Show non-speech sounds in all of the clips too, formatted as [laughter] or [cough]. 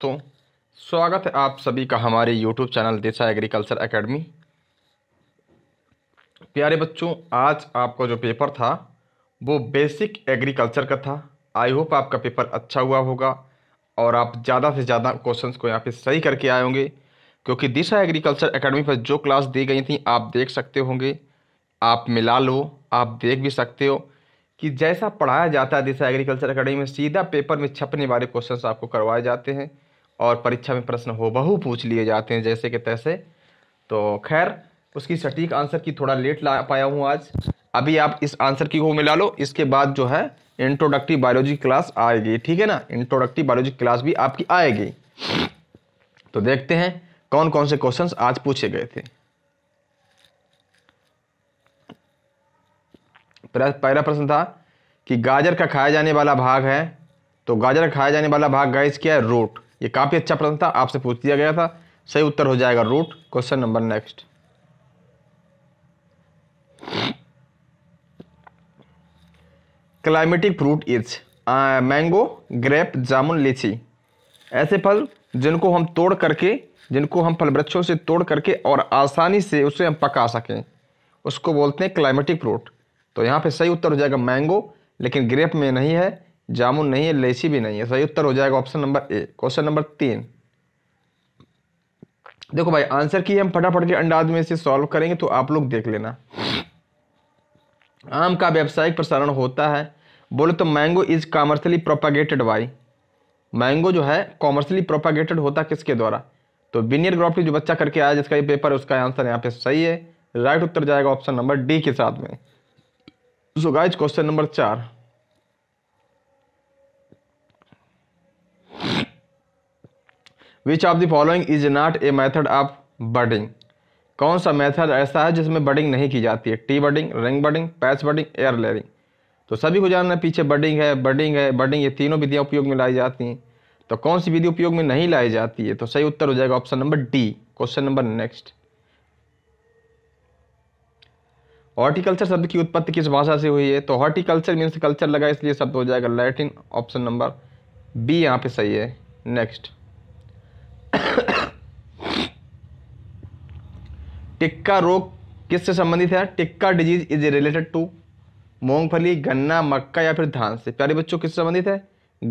तो स्वागत है आप सभी का हमारे YouTube channel Disha agriculture academy प्यारे बच्चों आज आपका जो पेपर था वो बेसिक एग्रीकल्चर का था आई होप आपका पेपर अच्छा हुआ होगा और आप ज़्यादा से ज़्यादा क्वेश्चंस को यहाँ पे सही करके आए होंगे क्योंकि दिशा एग्रीकल्चर एकेडमी पर जो क्लास दी गई थी आप देख सकते होंगे आप मिला लो आप देख भी सकते हो कि जैसा पढ़ाया जाता है दिशा एग्रीकल्चर अकेडमी में सीधा पेपर में छपने वाले क्वेश्चंस आपको करवाए जाते हैं और परीक्षा में प्रश्न हो बहु पूछ लिए जाते हैं जैसे कि तैसे तो खैर उसकी सटीक आंसर की थोड़ा लेट ला पाया हूँ आज अभी आप इस आंसर की को मिला लो इसके बाद जो है इंट्रोडक्टिव बायोलॉजी क्लास आएगी ठीक है ना इंट्रोडक्टिव बायोलॉजी क्लास भी आपकी आएगी तो देखते हैं कौन कौन से क्वेश्चंस आज पूछे गए थे पहला प्रश्न था कि गाजर का खाया जाने वाला भाग है तो गाजर का खाया जाने वाला भाग गाइस क्या है रूट ये काफ़ी अच्छा प्रश्न था आपसे पूछ दिया गया था सही उत्तर हो जाएगा root question number next climatic fruit is mango grape jamun litchi ऐसे फल जिनको हम तोड़ करके जिनको हम फल वृक्षों से तोड़ करके और आसानी से उसे हम पका सकें उसको बोलते हैं क्लाइमेटिक फ्रूट तो यहाँ पे सही उत्तर हो जाएगा मैंगो लेकिन ग्रेप में नहीं है जामुन नहीं है लेसी भी नहीं है सही उत्तर हो जाएगा option number A question number तीन देखो भाई आंसर की हम फटाफट के अंदाज में से सॉल्व करेंगे तो आप लोग देख लेना आम का व्यावसायिक प्रसारण होता है बोले तो mango is commercially propagated by mango जो है कॉमर्शली प्रोपागेटेड होता किसके द्वारा तो बिनियर ग्रॉपली जो बच्चा करके आया जिसका ये पेपर है उसका आंसर यहाँ पे सही है राइट उत्तर जाएगा ऑप्शन नंबर डी के साथ में सो गाइज क्वेश्चन नंबर चार which of the following is not a method of budding कौन सा मेथड ऐसा है जिसमें बर्डिंग नहीं की जाती है T budding ring budding patch budding air layering तो सभी को जानना है पीछे बर्डिंग है बर्डिंग है बर्डिंग ये तीनों विधियाँ उपयोग में लाई जाती हैं तो कौन सी विधि उपयोग में नहीं लाई जाती है तो सही उत्तर हो जाएगा option number D question number next horticulture शब्द की उत्पत्ति किस भाषा से हुई है तो हॉर्टिकल्चर मीन्स कल्चर लगा इसलिए शब्द हो जाएगा लैटिन ऑप्शन नंबर बी यहाँ पे सही है नेक्स्ट [coughs] टिक्का रोग किससे संबंधित है tikka disease is related to मूंगफली गन्ना मक्का या फिर धान से प्यारे बच्चों किससे संबंधित है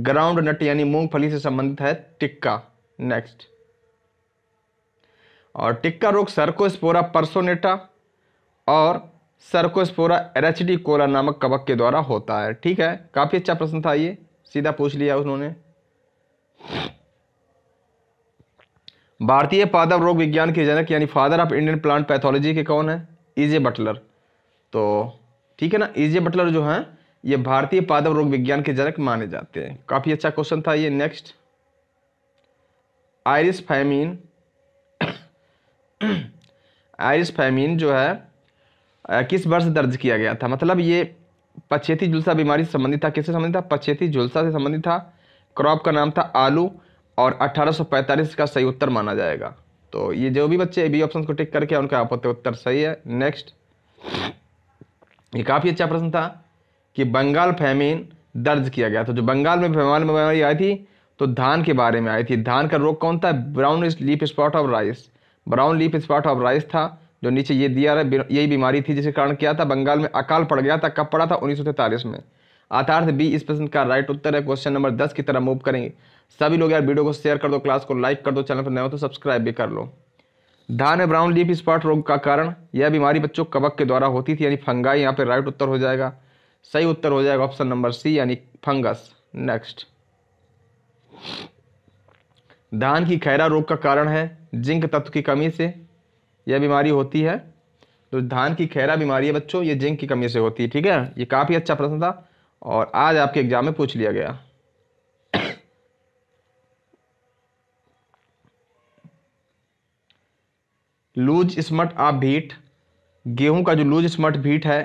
ग्राउंड नट यानी मूंगफली से संबंधित है टिक्का नेक्स्ट और टिक्का रोग सर्कोस्पोरा परसोनेटा और सर्कोस्पोरा एरचडी कोला नामक कवक के द्वारा होता है ठीक है काफ़ी अच्छा प्रश्न था ये सीधा पूछ लिया उन्होंने भारतीय पादप रोग विज्ञान के जनक यानी father of Indian plant pathology के कौन है इजे बटलर तो ठीक है ना इजे e बटलर जो हैं ये भारतीय पादप रोग विज्ञान के जनक माने जाते हैं काफ़ी अच्छा क्वेश्चन था ये next Irish famine Irish famine जो है किस वर्ष दर्ज किया गया था मतलब ये पछेती झुलसा बीमारी से संबंधित था किससे संबंधित था पछेती झुलसा से संबंधित था क्रॉप का नाम था आलू और 1845 का सही उत्तर माना जाएगा तो ये जो भी बच्चे बी ऑप्शन को टिक करके उनका आपत्ति उत्तर सही है नेक्स्ट ये काफ़ी अच्छा प्रश्न था कि बंगाल फैमिन दर्ज किया गया था तो जो बंगाल में बंगाल में बीमारी आई थी तो धान के बारे में आई थी धान का रोग कौन था brown leaf spot of rice brown leaf spot of rice था जो नीचे ये दिया रहा यही बीमारी थी जिसके कारण क्या था बंगाल में अकाल पड़ गया था कब पड़ा था उन्नीस में अर्थार्थ बी इस प्रश्न का राइट उत्तर है क्वेश्चन नंबर दस की तरह मूव करेंगे सभी लोग यार वीडियो को शेयर कर दो क्लास को लाइक कर दो चैनल पर नए हो तो सब्सक्राइब भी कर लो धान है ब्राउन लीफ स्पॉट रोग का कारण यह बीमारी बच्चों कबक के द्वारा होती थी यानी फंगाई यहाँ पे राइट उत्तर हो जाएगा सही उत्तर हो जाएगा ऑप्शन नंबर सी यानी फंगस नेक्स्ट धान की खैरा रोग का कारण है जिंक तत्व की कमी से यह बीमारी होती है तो धान की खैरा बीमारी है बच्चों ये जिंक की कमी से होती है ठीक है ये काफ़ी अच्छा प्रश्न था और आज आपके एग्जाम में पूछ लिया गया लूज स्मट आप भीट गेहूं का जो लूज स्मट भीट है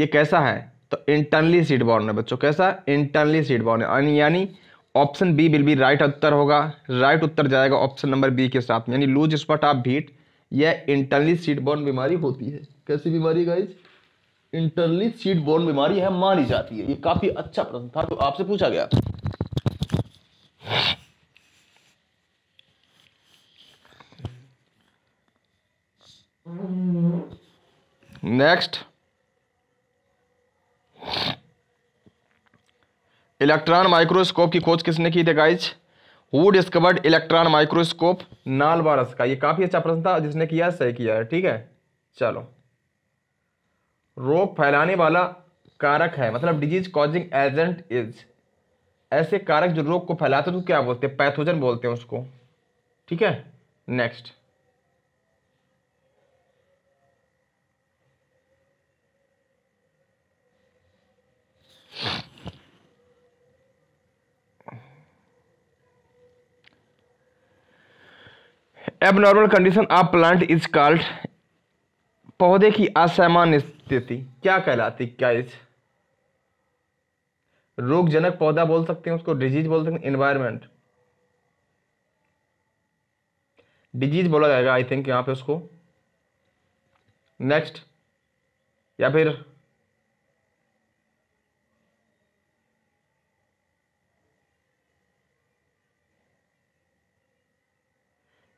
ये कैसा है तो इंटरनली सीड बॉर्न है बच्चों कैसा इंटरनली सीड बॉर्न है यानी option B will be right उत्तर होगा राइट उत्तर जाएगा ऑप्शन नंबर बी के साथ में यानी लूज स्मट आप भीट यह इंटरनली सीड बॉर्न बीमारी होती है कैसी बीमारी गाइज इंटरनली सीड बॉर्न बीमारी है मानी जाती है ये काफ़ी अच्छा प्रश्न था जो तो आपसे पूछा गया नेक्स्ट इलेक्ट्रॉन माइक्रोस्कोप की खोज किसने की थी guys who discovered electron microscope नालवारस का ये काफ़ी अच्छा प्रश्न था जिसने किया सही किया है ठीक है चलो रोग फैलाने वाला कारक है मतलब डिजीज कॉजिंग एजेंट इज ऐसे कारक जो रोग को फैलाते हैं तो क्या बोलते हैं पैथोजन बोलते हैं उसको ठीक है next abnormal condition of plant is called पौधे की असामान्य स्थिति क्या कहलाती क्या इस रोगजनक पौधा बोल सकते हैं उसको डिजीज बोल सकते हैं इन्वायरमेंट डिजीज बोला जाएगा आई थिंक यहां पे उसको नेक्स्ट या फिर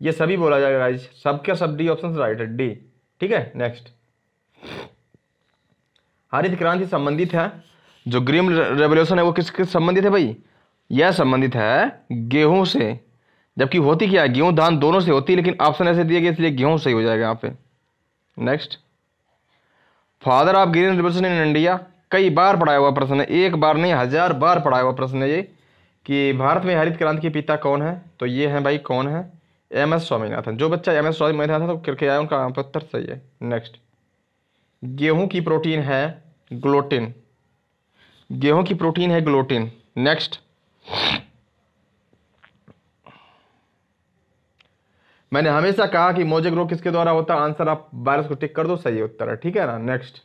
ये सभी बोला जाएगा गाइज सबका सब डी ऑप्शन राइट है डी ठीक है नेक्स्ट हरित क्रांति संबंधित है जो ग्रीन रेवोल्यूशन है वो किस किस संबंधित है भाई यह संबंधित है गेहूं से जबकि होती क्या है गेहूं धान दोनों से होती है लेकिन ऑप्शन ऐसे दिए गए इसलिए गेहूं सही हो जाएगा यहाँ पे next father of green revolution in India कई बार पढ़ाया हुआ प्रश्न है एक बार नहीं हजार बार पढ़ाया हुआ प्रश्न है ये कि भारत में हरित क्रांति के पिता कौन है तो ये हैं भाई कौन है एम एस स्वामीनाथन जो बच्चा एम एस स्वामीनाथन तो करके आया उनका उत्तर सही है नेक्स्ट गेहूं की प्रोटीन है ग्लोटिन गेहूं की प्रोटीन है ग्लोटिन नेक्स्ट मैंने हमेशा कहा कि मोजेक रोग किसके द्वारा होता आंसर आप वायरस को टिक कर दो सही उत्तर है ठीक है ना नेक्स्ट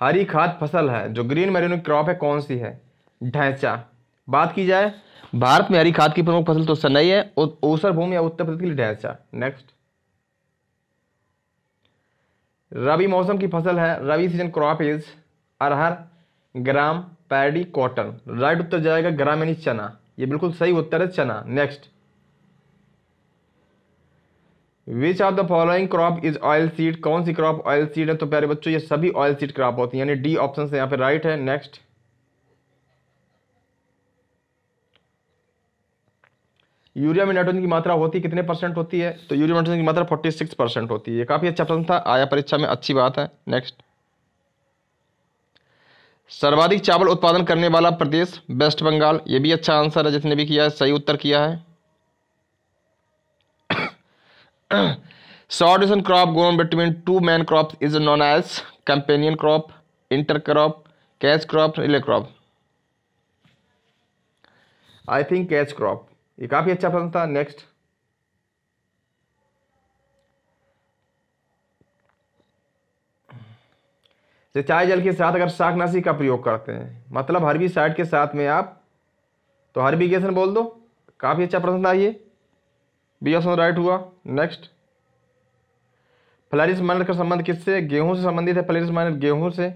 हरी खाद फसल है जो ग्रीन मेरेनिक क्रॉप है कौन सी है ढैंचा बात की जाए भारत में हरी खाद की प्रमुख फसल तो सनई है ओसर भूमि या उत्तर प्रदेश के लिए ढैंचा नेक्स्ट रबी मौसम की फसल है rabi season crop is arhar gram paddy cotton right उत्तर जाएगा ग्राम यानी चना ये बिल्कुल सही उत्तर है चना next which of the following crop is oil seed कौन सी क्रॉप ऑयल सीड है तो प्यारे बच्चों ये सभी ऑयल सीड क्रॉप होती है यानी डी ऑप्शन यहाँ पे राइट है नेक्स्ट यूरिया में नाइट्रोजन की मात्रा होती कितने परसेंट होती है तो यूरिया नाइट्रोजन की मात्रा फोर्टी सिक्स परसेंट होती है काफ़ी अच्छा प्रश्न था आया परीक्षा में अच्छी बात है नेक्स्ट सर्वाधिक चावल उत्पादन करने वाला प्रदेश वेस्ट बंगाल ये भी अच्छा आंसर है जिसने भी किया है सही उत्तर किया है सॉर्डिसन crop grown between two main crop is known as companion crop inter crop catch crop relay crop I think catch crop ये काफ़ी अच्छा प्रश्न था नेक्स्ट चाय जल के साथ अगर शाकनाशी का प्रयोग करते हैं मतलब हरबी साइड के साथ में आप तो केसन बोल दो काफ़ी अच्छा प्रश्न था ये बी ऑप्शन राइट हुआ नेक्स्ट फ्लरिस माइनर का संबंध किससे गेहूं से संबंधित है फ्लरिस माइनर गेहूं से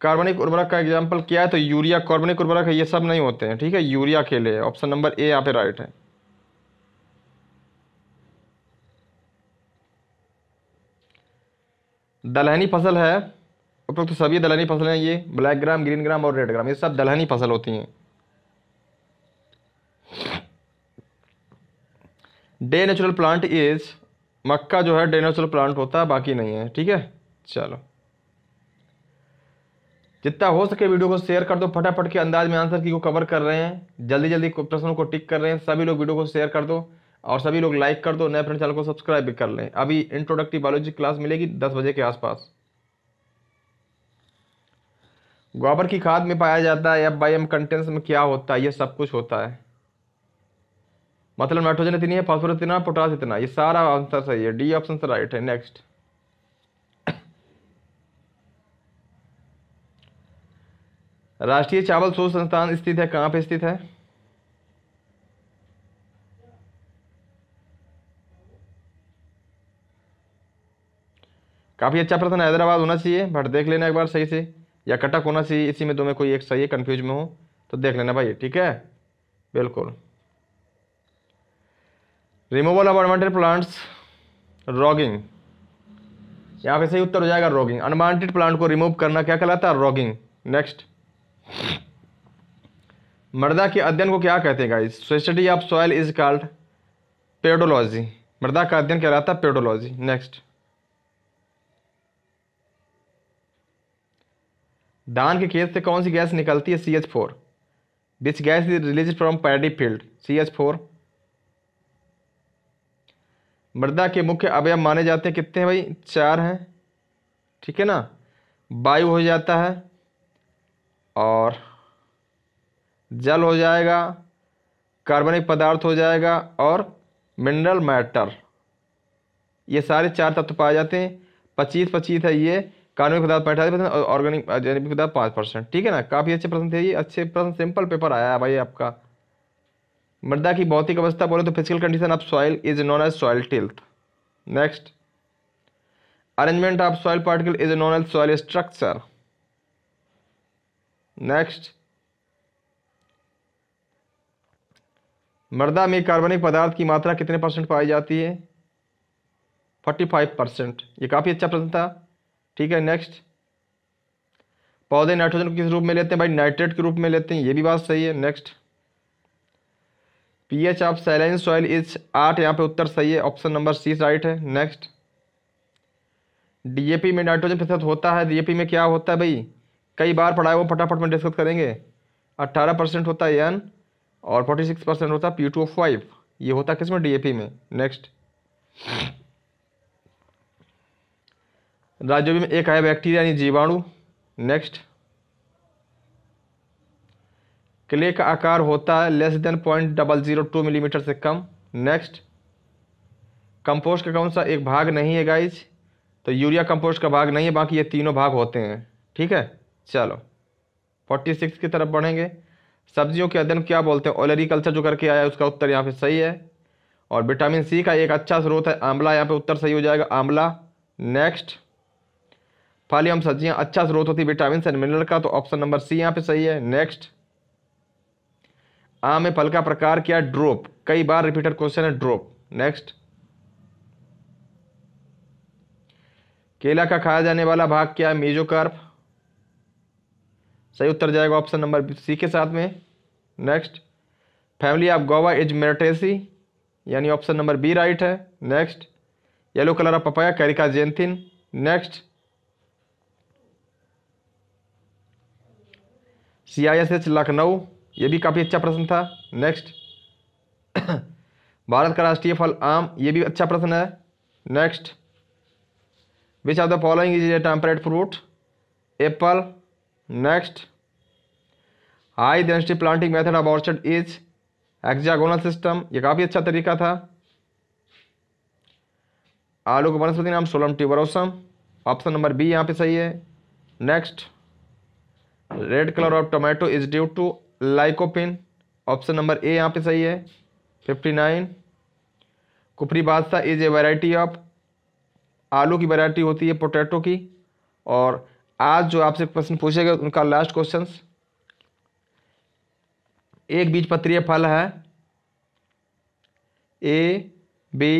कार्बनिक उर्वरक का एग्जाम्पल क्या है तो यूरिया कार्बनिक उर्वरक है ये सब नहीं होते हैं ठीक है यूरिया के लिए ऑप्शन नंबर ए यहाँ पे राइट है दलहनी फसल है उपरोक्त तो सभी दलहनी फसलें हैं ये ब्लैक ग्राम ग्रीन ग्राम और रेड ग्राम ये सब दलहनी फसल होती हैं डे नेचुरल प्लांट इज मक्का जो है डे नेचुरल प्लांट होता है बाकी नहीं है ठीक है चलो जितना हो सके वीडियो को शेयर कर दो फटाफट के अंदाज में आंसर की को कवर कर रहे हैं जल्दी जल्दी प्रश्नों को टिक कर रहे हैं सभी लोग वीडियो को शेयर कर दो और सभी लोग लाइक कर दो नए फ्रेंड चैनल को सब्सक्राइब भी कर लें अभी इंट्रोडक्टिव बायोलॉजी क्लास मिलेगी दस बजे के आसपास गोबर की खाद में पाया जाता है एफ बाई एम कंटेंट्स में क्या होता है ये सब कुछ होता है मतलब नाइट्रोजन इतनी है फॉस्फोरस इतना पोटास इतना ये सारा आंसर सही है डी ऑप्शन राइट है नेक्स्ट राष्ट्रीय चावल शोध संस्थान स्थित है कहाँ पे स्थित है काफ़ी अच्छा प्रश्न हैदराबाद होना चाहिए बट देख लेना एक बार सही से या कटक होना चाहिए इसी में तुम्हें कोई एक सही है कन्फ्यूज में हो तो देख लेना भाई ठीक है बिल्कुल removal of unwanted plants roguing यहाँ पे सही उत्तर हो जाएगा रॉगिंग अनवांटेड प्लांट को रिमूव करना क्या कहलाता है रॉगिंग नेक्स्ट मृदा के अध्ययन को क्या कहते हैं guys study of soil is called pedology मृदा का अध्ययन कहलाता है पेडोलॉजी नेक्स्ट धान के खेत से कौन सी गैस निकलती है C H four this gas is release from paddy field C H four मृदा के मुख्य अवयव माने जाते हैं कितने हैं भाई चार हैं ठीक है ना वायु हो जाता है और जल हो जाएगा कार्बनिक पदार्थ हो जाएगा और मिनरल मैटर ये सारे चार तत्व पाए जाते हैं पच्चीस पच्चीस है ये कार्बनिक पदार्थ पैंतालीस परसेंट और ऑर्गेनिक जैनिक पदार्थ पाँच परसेंट ठीक है ना काफ़ी अच्छे प्रश्न थे ये अच्छे प्रश्न सिंपल पेपर आया है भाई आपका मृदा की भौतिक अवस्था बोले तो physical condition of soil is known as soil tilth next arrangement of soil particle is known as soil structure next मृदा में कार्बनिक पदार्थ की मात्रा कितने परसेंट पाई जाती है फोर्टी फाइव परसेंट ये काफ़ी अच्छा प्रश्न था ठीक है नेक्स्ट पौधे नाइट्रोजन किस रूप में लेते हैं भाई नाइट्रेट के रूप में लेते हैं ये भी बात सही है next pH of saline soil is आठ यहाँ पे उत्तर सही है ऑप्शन नंबर सी राइट है नेक्स्ट डीएपी में नाइट्रोजन प्रतिशत होता है डीएपी में क्या होता है भाई कई बार पढ़ाए वो फटाफट में डिस्कस करेंगे अट्ठारह परसेंट होता है एन और फोर्टी सिक्स परसेंट होता है पी टू फाइव ये होता है किस में डीएपी में नेक्स्ट राज्यों में एक है बैक्टीरिया यानी जीवाणु नेक्स्ट क्ले का आकार होता है less than point double zero two millimetre से कम नेक्स्ट कंपोस्ट का कौन सा एक भाग नहीं है गाइज तो यूरिया कंपोस्ट का भाग नहीं है बाकी ये तीनों भाग होते हैं ठीक है चलो फोर्टी सिक्स की तरफ बढ़ेंगे सब्जियों के अध्ययन क्या बोलते हैं ओलेरिकल्चर जो करके आया है उसका उत्तर यहाँ पे सही है और विटामिन सी का एक अच्छा स्रोत है आंवला यहाँ पे उत्तर सही हो जाएगा आंवला नेक्स्ट फाली हम सब्जियाँ अच्छा स्रोत होती है विटामिन एंड मिनरल का तो ऑप्शन नंबर सी यहाँ पे सही है नेक्स्ट आम में फल का प्रकार क्या ड्रोप कई बार रिपीटेड क्वेश्चन है ड्रोप नेक्स्ट केला का खाया जाने वाला भाग क्या है मेजोकार्प सही उत्तर जाएगा ऑप्शन नंबर सी के साथ में next family of guava is मेरटेसी यानी ऑप्शन नंबर बी राइट है next yellow colour of papaya कैरिका जेंथिन next C I S H Lucknow ये भी काफ़ी अच्छा प्रश्न था नेक्स्ट [coughs] भारत का राष्ट्रीय फल आम ये भी अच्छा प्रश्न है next which are the following is a temperate fruit apple next high density planting method of orchard is hexagonal system ये काफ़ी अच्छा तरीका था आलू का वनस्पति नाम सोलम ट्यूबरोसम ऑप्शन नंबर बी यहाँ पे सही है next red colour of tomato is due to lycopene option number A यहाँ पे सही है फिफ्टी नाइन कुफरी बादशाह इज ए वैरायटी ऑफ आलू की वैरायटी होती है पोटैटो की और आज जो आपसे प्रश्न पूछेगा उनका लास्ट क्वेश्चन एक बीज पत्रीय फल है A B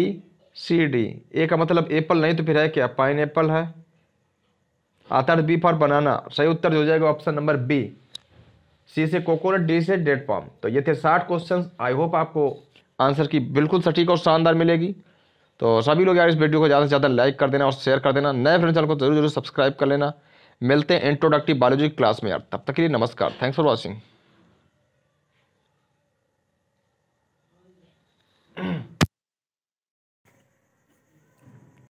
C D A का मतलब एप्पल नहीं तो फिर है क्या पाइन एप्पल है आता बी फॉर बनाना सही उत्तर जो हो जाएगा ऑप्शन नंबर बी सी से कोकोनट डी से डेट पॉम तो ये थे साठ क्वेश्चन आई होप आपको आंसर की बिल्कुल सटीक और शानदार मिलेगी तो सभी लोग यार इस वीडियो को ज़्यादा से ज़्यादा लाइक कर देना और शेयर कर देना नए फ्रेंड चैनल को जरूर जरूर सब्सक्राइब कर लेना मिलते हैं इंट्रोडक्टिव बायोलॉजी क्लास में यार तब तक के लिए नमस्कार थैंक्स फॉर वॉचिंग